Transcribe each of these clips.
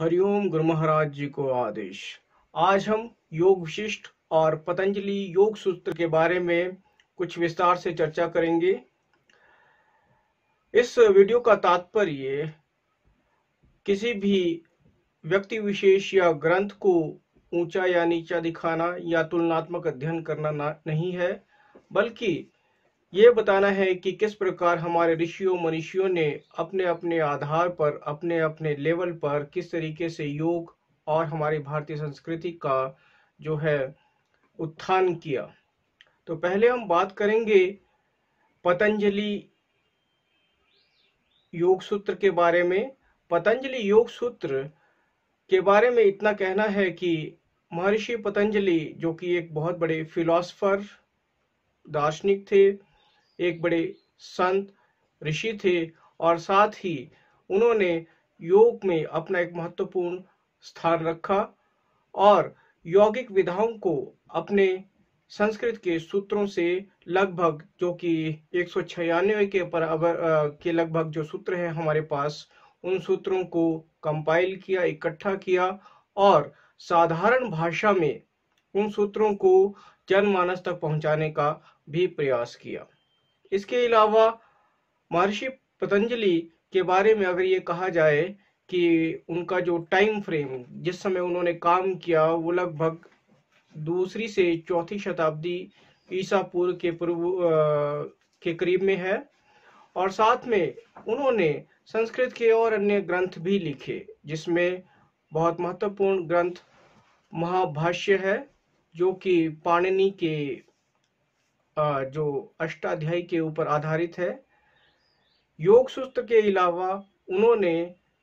हरिओम गुरु महाराज जी को आदेश आज हम योग विशिष्ट और पतंजलि योग सूत्र के बारे में कुछ विस्तार से चर्चा करेंगे इस वीडियो का तात्पर्य किसी भी व्यक्ति विशेष या ग्रंथ को ऊंचा या नीचा दिखाना या तुलनात्मक अध्ययन करना नहीं है बल्कि ये बताना है कि किस प्रकार हमारे ऋषियों मनीषियों ने अपने अपने आधार पर अपने अपने लेवल पर किस तरीके से योग और हमारी भारतीय संस्कृति का जो है उत्थान किया तो पहले हम बात करेंगे पतंजलि योग सूत्र के बारे में पतंजलि योग सूत्र के बारे में इतना कहना है कि महर्षि पतंजलि जो कि एक बहुत बड़े फिलोसफर दार्शनिक थे एक बड़े संत ऋषि थे और साथ ही उन्होंने योग में अपना एक महत्वपूर्ण स्थान रखा और यौगिक विधाओं को अपने संस्कृत के सूत्रों से लगभग जो कि एक के पर के लगभग जो सूत्र है हमारे पास उन सूत्रों को कंपाइल किया इकट्ठा किया और साधारण भाषा में उन सूत्रों को जनमानस तक पहुंचाने का भी प्रयास किया इसके अलावा महर्षि पतंजलि के बारे में अगर ये कहा जाए कि उनका जो टाइम फ्रेम जिस समय उन्होंने काम किया वो लगभग दूसरी से चौथी शताब्दी ईसा पूर्व के पूर्व के करीब में है और साथ में उन्होंने संस्कृत के और अन्य ग्रंथ भी लिखे जिसमें बहुत महत्वपूर्ण ग्रंथ महाभाष्य है जो कि पाणिनि के जो अष्टाध्यायी के ऊपर आधारित है योग सूत्र के अलावा उन्होंने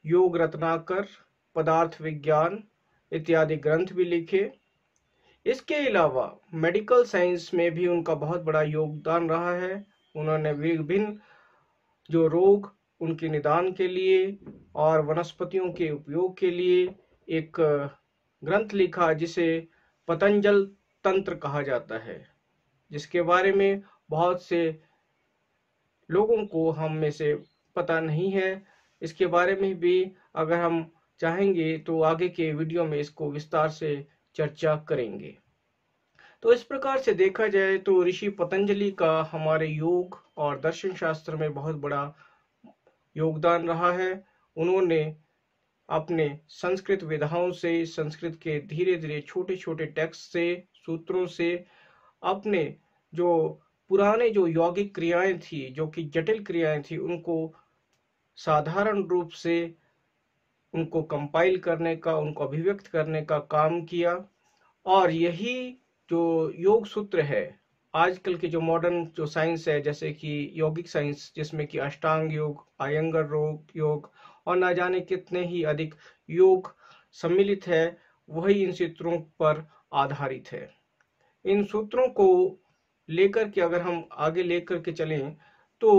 योग रत्नाकर पदार्थ विज्ञान इत्यादि ग्रंथ भी लिखे इसके अलावा मेडिकल साइंस में भी उनका बहुत बड़ा योगदान रहा है उन्होंने विभिन्न जो रोग उनके निदान के लिए और वनस्पतियों के उपयोग के लिए एक ग्रंथ लिखा जिसे पतंजल तंत्र कहा जाता है जिसके बारे में बहुत से लोगों को हम में से पता नहीं है इसके बारे में भी अगर हम चाहेंगे तो आगे के वीडियो में इसको विस्तार से चर्चा करेंगे तो इस प्रकार से देखा जाए तो ऋषि पतंजलि का हमारे योग और दर्शन शास्त्र में बहुत बड़ा योगदान रहा है उन्होंने अपने संस्कृत विधाओं से संस्कृत के धीरे धीरे छोटे छोटे टेक्स्ट से सूत्रों से अपने जो पुराने जो यौगिक क्रियाएं थी जो कि जटिल क्रियाएं थी उनको साधारण रूप से उनको कंपाइल करने का उनको अभिव्यक्त करने का काम किया और यही जो योग सूत्र है आजकल के जो मॉडर्न जो साइंस है जैसे कि यौगिक साइंस जिसमें कि अष्टांग योग आयंगर रोग योग और ना जाने कितने ही अधिक योग सम्मिलित है वही इन सूत्रों पर आधारित है इन सूत्रों को लेकर के अगर हम आगे लेकर के चलें तो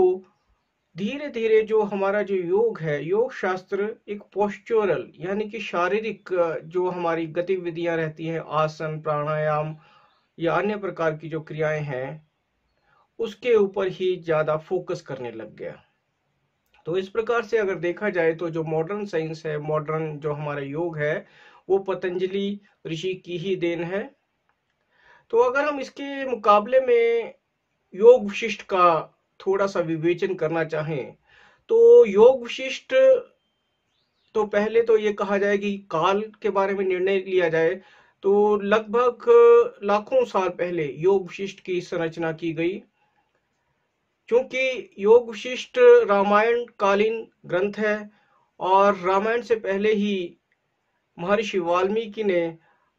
धीरे धीरे जो हमारा जो योग है योग शास्त्र एक पोस्चरल यानी कि शारीरिक जो हमारी गतिविधियां रहती हैं आसन प्राणायाम या अन्य प्रकार की जो क्रियाएं हैं उसके ऊपर ही ज़्यादा फोकस करने लग गया तो इस प्रकार से अगर देखा जाए तो जो मॉडर्न साइंस है मॉडर्न जो हमारा योग है वो पतंजलि ऋषि की ही देन है तो अगर हम इसके मुकाबले में योग विशिष्ट का थोड़ा सा विवेचन करना चाहें तो योग विशिष्ट तो पहले तो ये कहा जाए कि काल के बारे में निर्णय लिया जाए तो लगभग लाखों साल पहले योग विशिष्ट की संरचना की गई क्योंकि योग विशिष्ट रामायण कालीन ग्रंथ है और रामायण से पहले ही महर्षि वाल्मीकि ने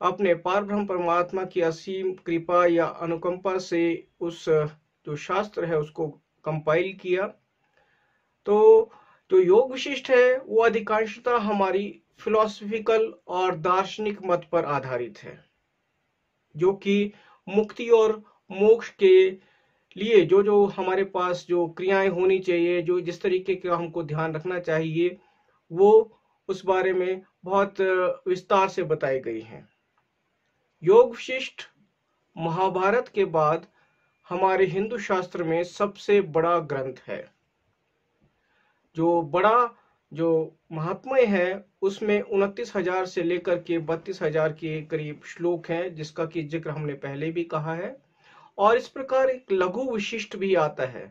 अपने पार ब्रह्म परमात्मा की असीम कृपा या अनुकंपा से उस जो शास्त्र है उसको कंपाइल किया तो जो योग विशिष्ट है वो अधिकांशता हमारी फिलोसफिकल और दार्शनिक मत पर आधारित है जो कि मुक्ति और मोक्ष के लिए जो जो हमारे पास जो क्रियाएं होनी चाहिए जो जिस तरीके का हमको ध्यान रखना चाहिए वो उस बारे में बहुत विस्तार से बताई गई हैं योग विशिष्ट महाभारत के बाद हमारे हिंदू शास्त्र में सबसे बड़ा ग्रंथ है जो बड़ा जो महात्मय है उसमें उनतीस हजार से लेकर के बत्तीस हजार के करीब श्लोक हैं जिसका कि जिक्र हमने पहले भी कहा है और इस प्रकार एक लघु विशिष्ट भी आता है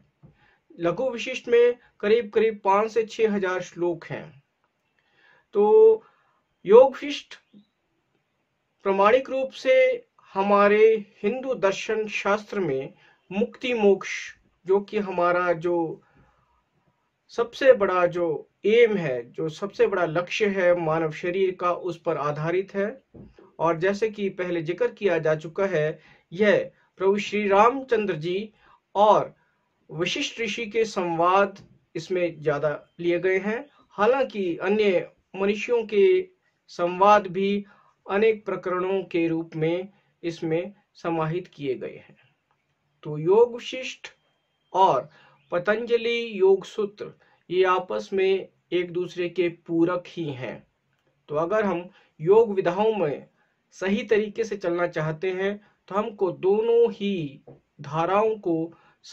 लघु विशिष्ट में करीब करीब पांच से छह हजार श्लोक हैं तो योग विशिष्ट प्रमाणिक रूप से हमारे हिंदू दर्शन शास्त्र में मुक्ति मोक्ष जो कि हमारा जो सबसे बड़ा जो एम है जो सबसे बड़ा लक्ष्य है मानव शरीर का उस पर आधारित है और जैसे कि पहले जिक्र किया जा चुका है यह प्रभु श्री रामचंद्र जी और वशिष्ठ ऋषि के संवाद इसमें ज्यादा लिए गए हैं हालांकि अन्य मनुष्यों के संवाद भी अनेक प्रकरणों के रूप में इसमें समाहित किए गए हैं तो योग शिष्ट और पतंजलि योग सूत्र ये आपस में एक दूसरे के पूरक ही हैं तो अगर हम योग विधाओं में सही तरीके से चलना चाहते हैं तो हमको दोनों ही धाराओं को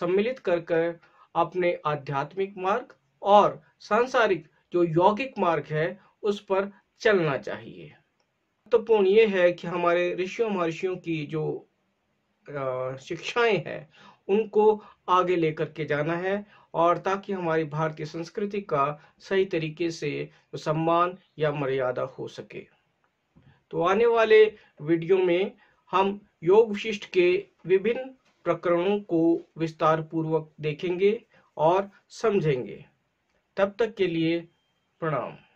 सम्मिलित कर कर अपने आध्यात्मिक मार्ग और सांसारिक जो यौगिक मार्ग है उस पर चलना चाहिए महत्वपूर्ण ये है कि हमारे ऋषियों महर्षियों की जो शिक्षाएं हैं उनको आगे लेकर के जाना है और ताकि हमारी भारतीय संस्कृति का सही तरीके से सम्मान या मर्यादा हो सके तो आने वाले वीडियो में हम योग विशिष्ट के विभिन्न प्रकरणों को विस्तार पूर्वक देखेंगे और समझेंगे तब तक के लिए प्रणाम